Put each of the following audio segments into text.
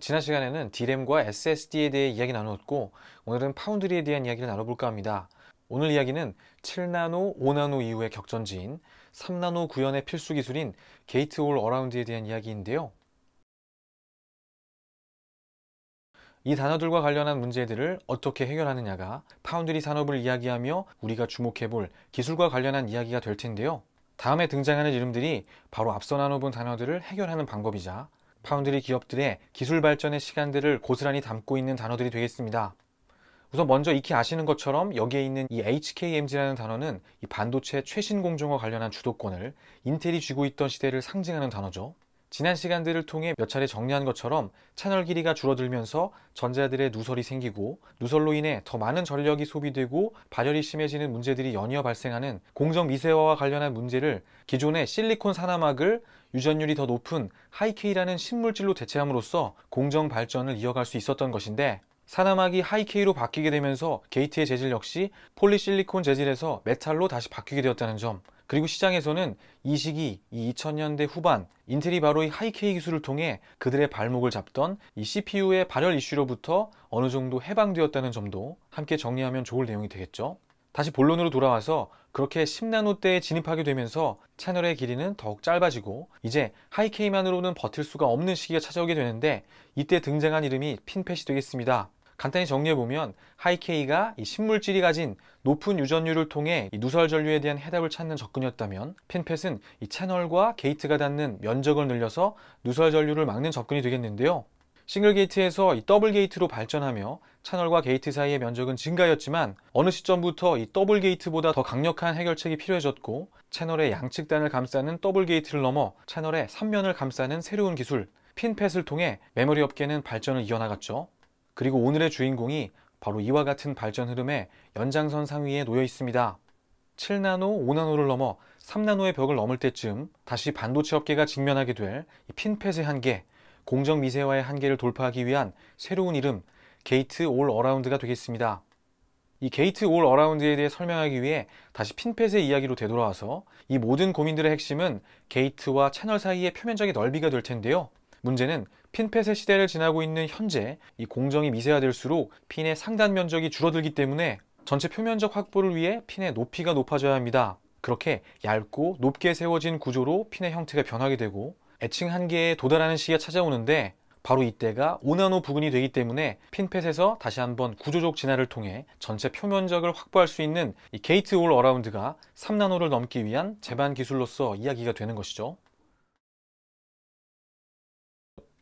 지난 시간에는 D램과 SSD에 대해 이야기 나누었고 오늘은 파운드리에 대한 이야기를 나눠볼까 합니다. 오늘 이야기는 7나노, 5나노 이후의 격전지인 3나노 구현의 필수 기술인 게이트 올 어라운드에 대한 이야기인데요. 이 단어들과 관련한 문제들을 어떻게 해결하느냐가 파운드리 산업을 이야기하며 우리가 주목해볼 기술과 관련한 이야기가 될 텐데요. 다음에 등장하는 이름들이 바로 앞서 나눠본 단어들을 해결하는 방법이자 파운드리 기업들의 기술 발전의 시간들을 고스란히 담고 있는 단어들이 되겠습니다. 우선 먼저 익히 아시는 것처럼 여기에 있는 이 HKMG라는 단어는 이 반도체 최신 공정과 관련한 주도권을 인텔이 쥐고 있던 시대를 상징하는 단어죠. 지난 시간들을 통해 몇 차례 정리한 것처럼 채널 길이가 줄어들면서 전자들의 누설이 생기고 누설로 인해 더 많은 전력이 소비되고 발열이 심해지는 문제들이 연이어 발생하는 공정 미세화와 관련한 문제를 기존의 실리콘 산화막을 유전율이 더 높은 하이케이라는 신물질로 대체함으로써 공정 발전을 이어갈 수 있었던 것인데 산화막이 하이케이로 바뀌게 되면서 게이트의 재질 역시 폴리실리콘 재질에서 메탈로 다시 바뀌게 되었다는 점 그리고 시장에서는 이 시기 이 2000년대 후반 인텔이 바로 이 하이케이 기술을 통해 그들의 발목을 잡던 이 CPU의 발열 이슈로부터 어느 정도 해방되었다는 점도 함께 정리하면 좋을 내용이 되겠죠. 다시 본론으로 돌아와서 그렇게 10나노 대에 진입하게 되면서 채널의 길이는 더욱 짧아지고 이제 하이케이만으로는 버틸 수가 없는 시기가 찾아오게 되는데 이때 등장한 이름이 핀펫이 되겠습니다. 간단히 정리해보면 하이케이가 이식물질이 가진 높은 유전율을 통해 이 누설 전류에 대한 해답을 찾는 접근이었다면 핀펫은 이 채널과 게이트가 닿는 면적을 늘려서 누설 전류를 막는 접근이 되겠는데요. 싱글 게이트에서 이 더블 게이트로 발전하며 채널과 게이트 사이의 면적은 증가였지만 어느 시점부터 이 더블 게이트보다 더 강력한 해결책이 필요해졌고 채널의 양측단을 감싸는 더블 게이트를 넘어 채널의 3면을 감싸는 새로운 기술 핀펫을 통해 메모리 업계는 발전을 이어나갔죠. 그리고 오늘의 주인공이 바로 이와 같은 발전 흐름의 연장선 상위에 놓여 있습니다. 7나노, 5나노를 넘어 3나노의 벽을 넘을 때쯤 다시 반도체 업계가 직면하게 될 핀펫의 한계, 공정 미세화의 한계를 돌파하기 위한 새로운 이름 게이트 올 어라운드가 되겠습니다. 이 게이트 올 어라운드에 대해 설명하기 위해 다시 핀펫의 이야기로 되돌아와서 이 모든 고민들의 핵심은 게이트와 채널 사이의 표면적인 넓이가 될 텐데요. 문제는 핀펫의 시대를 지나고 있는 현재 이 공정이 미세화될수록 핀의 상단 면적이 줄어들기 때문에 전체 표면적 확보를 위해 핀의 높이가 높아져야 합니다. 그렇게 얇고 높게 세워진 구조로 핀의 형태가 변하게 되고 애칭 한계에 도달하는 시기가 찾아오는데 바로 이때가 5나노 부근이 되기 때문에 핀펫에서 다시 한번 구조적 진화를 통해 전체 표면적을 확보할 수 있는 이 게이트 올 어라운드가 3나노를 넘기 위한 제반 기술로서 이야기가 되는 것이죠.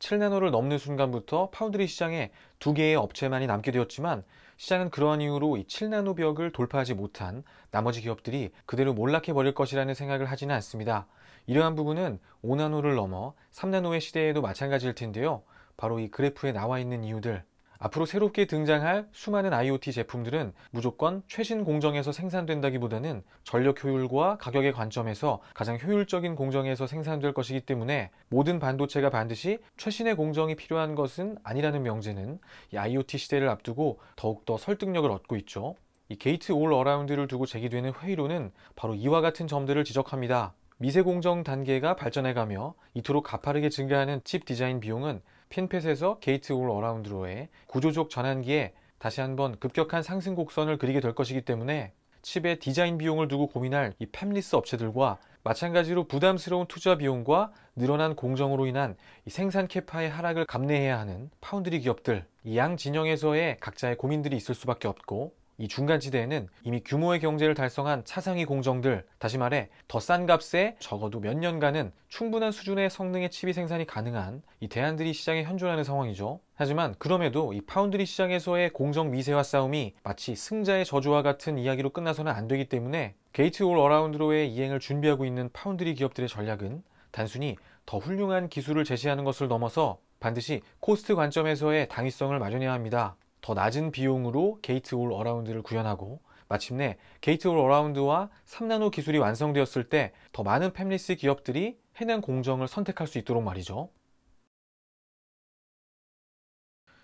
7나노를 넘는 순간부터 파운드리 시장에 두 개의 업체만이 남게 되었지만 시장은 그러한 이유로 이 7나노 벽을 돌파하지 못한 나머지 기업들이 그대로 몰락해 버릴 것이라는 생각을 하지는 않습니다. 이러한 부분은 5나노를 넘어 3나노의 시대에도 마찬가지일 텐데요. 바로 이 그래프에 나와 있는 이유들 앞으로 새롭게 등장할 수많은 IoT 제품들은 무조건 최신 공정에서 생산된다기보다는 전력 효율과 가격의 관점에서 가장 효율적인 공정에서 생산될 것이기 때문에 모든 반도체가 반드시 최신의 공정이 필요한 것은 아니라는 명제는 이 IoT 시대를 앞두고 더욱더 설득력을 얻고 있죠. 이 게이트 올 어라운드를 두고 제기되는 회의론은 바로 이와 같은 점들을 지적합니다. 미세 공정 단계가 발전해가며 이토록 가파르게 증가하는 칩 디자인 비용은 핀펫에서 게이트 올 어라운드로의 구조적 전환기에 다시 한번 급격한 상승 곡선을 그리게 될 것이기 때문에 칩의 디자인 비용을 두고 고민할 이 팹리스 업체들과 마찬가지로 부담스러운 투자 비용과 늘어난 공정으로 인한 생산 캐파의 하락을 감내해야 하는 파운드리 기업들 이 양 진영에서의 각자의 고민들이 있을 수밖에 없고 이 중간지대에는 이미 규모의 경제를 달성한 차상위 공정들, 다시 말해 더 싼 값에 적어도 몇 년간은 충분한 수준의 성능의 칩이 생산이 가능한 이 대안들이 시장에 현존하는 상황이죠. 하지만 그럼에도 이 파운드리 시장에서의 공정 미세화 싸움이 마치 승자의 저주와 같은 이야기로 끝나서는 안 되기 때문에 게이트 올 어라운드로의 이행을 준비하고 있는 파운드리 기업들의 전략은 단순히 더 훌륭한 기술을 제시하는 것을 넘어서 반드시 코스트 관점에서의 당위성을 마련해야 합니다. 더 낮은 비용으로 게이트 올 어라운드를 구현하고 마침내 게이트 올 어라운드와 3나노 기술이 완성되었을 때 더 많은 팹리스 기업들이 해낸 공정을 선택할 수 있도록 말이죠.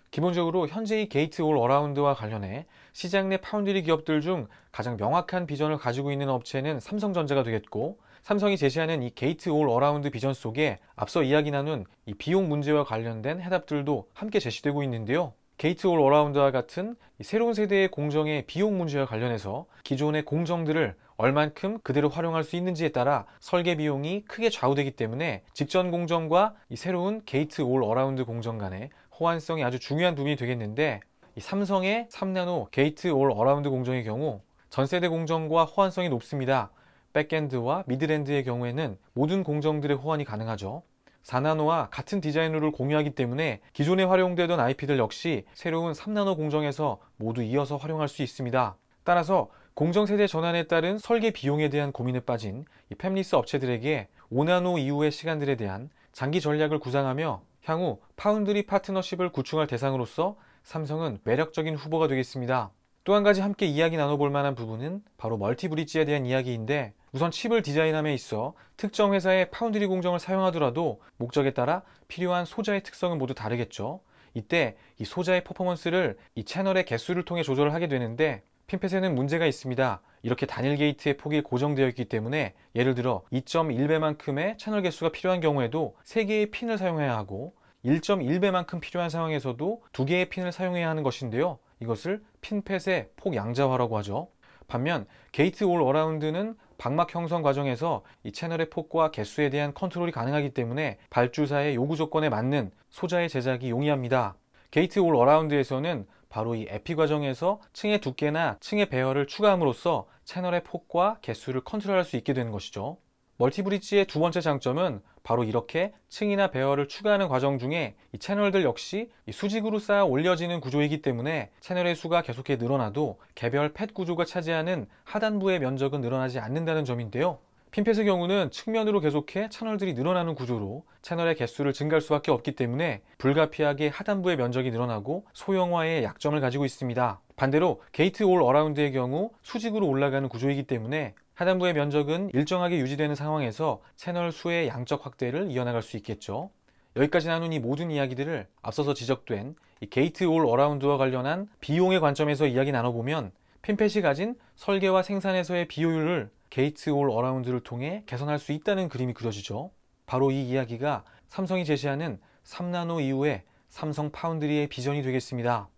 기본적으로 현재의 게이트 올 어라운드와 관련해 시장 내 파운드리 기업들 중 가장 명확한 비전을 가지고 있는 업체는 삼성전자가 되겠고 삼성이 제시하는 이 게이트 올 어라운드 비전 속에 앞서 이야기 나눈 이 비용 문제와 관련된 해답들도 함께 제시되고 있는데요. 게이트 올 어라운드와 같은 새로운 세대의 공정의 비용 문제와 관련해서 기존의 공정들을 얼만큼 그대로 활용할 수 있는지에 따라 설계 비용이 크게 좌우되기 때문에 직전 공정과 새로운 게이트 올 어라운드 공정 간의 호환성이 아주 중요한 부분이 되겠는데 삼성의 3나노 게이트 올 어라운드 공정의 경우 전세대 공정과 호환성이 높습니다. 백엔드와 미드랜드의 경우에는 모든 공정들의 호환이 가능하죠. 4나노와 같은 디자인으로 공유하기 때문에 기존에 활용되던 IP들 역시 새로운 3나노 공정에서 모두 이어서 활용할 수 있습니다. 따라서 공정 세대 전환에 따른 설계 비용에 대한 고민에 빠진 이 팹리스 업체들에게 5나노 이후의 시간들에 대한 장기 전략을 구상하며 향후 파운드리 파트너십을 구축할 대상으로서 삼성은 매력적인 후보가 되겠습니다. 또 한 가지 함께 이야기 나눠볼 만한 부분은 바로 멀티브릿지에 대한 이야기인데 우선 칩을 디자인함에 있어 특정 회사의 파운드리 공정을 사용하더라도 목적에 따라 필요한 소자의 특성은 모두 다르겠죠. 이때 이 소자의 퍼포먼스를 이 채널의 개수를 통해 조절을 하게 되는데 핀펫에는 문제가 있습니다. 이렇게 단일 게이트의 폭이 고정되어 있기 때문에 예를 들어 2.1배만큼의 채널 개수가 필요한 경우에도 3개의 핀을 사용해야 하고 1.1배만큼 필요한 상황에서도 2개의 핀을 사용해야 하는 것인데요. 이것을 핀펫의 폭 양자화라고 하죠. 반면 게이트 올 어라운드는 방막 형성 과정에서 이 채널의 폭과 개수에 대한 컨트롤이 가능하기 때문에 발주사의 요구 조건에 맞는 소자의 제작이 용이합니다. 게이트 올 어라운드에서는 바로 이 에피 과정에서 층의 두께나 층의 배열을 추가함으로써 채널의 폭과 개수를 컨트롤할 수 있게 되는 것이죠. 멀티브릿지의 두 번째 장점은 바로 이렇게 층이나 배열을 추가하는 과정 중에 이 채널들 역시 이 수직으로 쌓아 올려지는 구조이기 때문에 채널의 수가 계속해 늘어나도 개별 팻 구조가 차지하는 하단부의 면적은 늘어나지 않는다는 점인데요. 핀펫의 경우는 측면으로 계속해 채널들이 늘어나는 구조로 채널의 개수를 증가할 수밖에 없기 때문에 불가피하게 하단부의 면적이 늘어나고 소형화의 약점을 가지고 있습니다. 반대로 게이트 올 어라운드의 경우 수직으로 올라가는 구조이기 때문에 하단부의 면적은 일정하게 유지되는 상황에서 채널 수의 양적 확대를 이어나갈 수 있겠죠. 여기까지 나눈 이 모든 이야기들을 앞서서 지적된 이 게이트 올 어라운드와 관련한 비용의 관점에서 이야기 나눠보면 핀펫이 가진 설계와 생산에서의 비효율을 게이트 올 어라운드를 통해 개선할 수 있다는 그림이 그려지죠. 바로 이 이야기가 삼성이 제시하는 3나노 이후에 삼성 파운드리의 비전이 되겠습니다.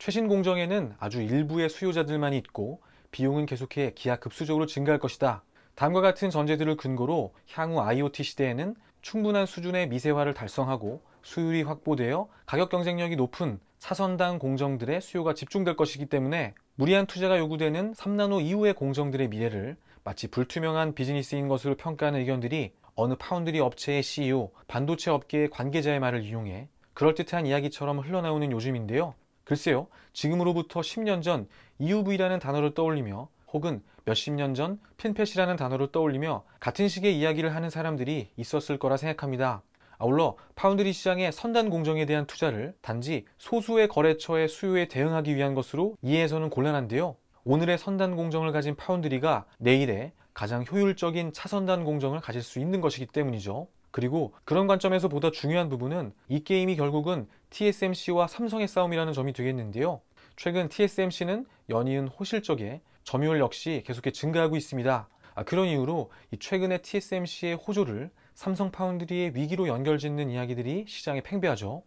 최신 공정에는 아주 일부의 수요자들만 있고 비용은 계속해 기하급수적으로 증가할 것이다. 다음과 같은 전제들을 근거로 향후 IoT 시대에는 충분한 수준의 미세화를 달성하고 수율이 확보되어 가격 경쟁력이 높은 차선당 공정들의 수요가 집중될 것이기 때문에 무리한 투자가 요구되는 3나노 이후의 공정들의 미래를 마치 불투명한 비즈니스인 것으로 평가하는 의견들이 어느 파운드리 업체의 CEO, 반도체 업계의 관계자의 말을 이용해 그럴듯한 이야기처럼 흘러나오는 요즘인데요. 글쎄요, 지금으로부터 10년 전 EUV라는 단어를 떠올리며 혹은 몇십 년 전 핀펫이라는 단어를 떠올리며 같은 식의 이야기를 하는 사람들이 있었을 거라 생각합니다. 아울러 파운드리 시장의 선단 공정에 대한 투자를 단지 소수의 거래처의 수요에 대응하기 위한 것으로 이해해서는 곤란한데요. 오늘의 선단 공정을 가진 파운드리가 내일의 가장 효율적인 차선단 공정을 가질 수 있는 것이기 때문이죠. 그리고 그런 관점에서 보다 중요한 부분은 이 게임이 결국은 TSMC와 삼성의 싸움이라는 점이 되겠는데요. 최근 TSMC는 연이은 호실적에 점유율 역시 계속해 증가하고 있습니다. 아, 그런 이유로 최근의 TSMC의 호조를 삼성 파운드리의 위기로 연결짓는 이야기들이 시장에 팽배하죠.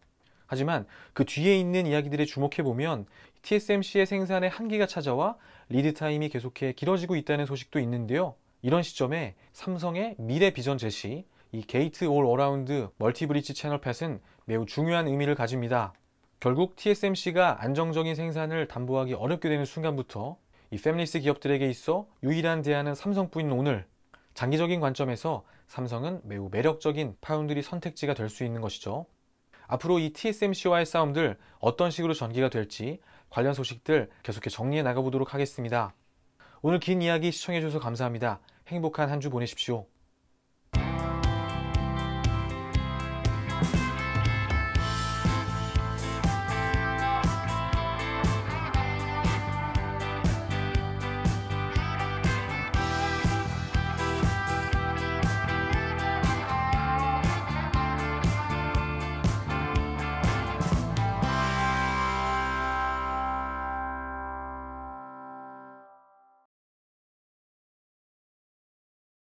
하지만 그 뒤에 있는 이야기들에 주목해보면 TSMC의 생산에 한계가 찾아와 리드타임이 계속해 길어지고 있다는 소식도 있는데요. 이런 시점에 삼성의 미래 비전 제시, 이 게이트 올 어라운드 멀티 브릿지 채널 팻은 매우 중요한 의미를 가집니다. 결국 TSMC가 안정적인 생산을 담보하기 어렵게 되는 순간부터 이 패밀리스 기업들에게 있어 유일한 대안은 삼성뿐인 오늘 장기적인 관점에서 삼성은 매우 매력적인 파운드리 선택지가 될 수 있는 것이죠. 앞으로 이 TSMC와의 싸움들 어떤 식으로 전개가 될지 관련 소식들 계속해 정리해 나가보도록 하겠습니다. 오늘 긴 이야기 시청해주셔서 감사합니다. 행복한 한 주 보내십시오.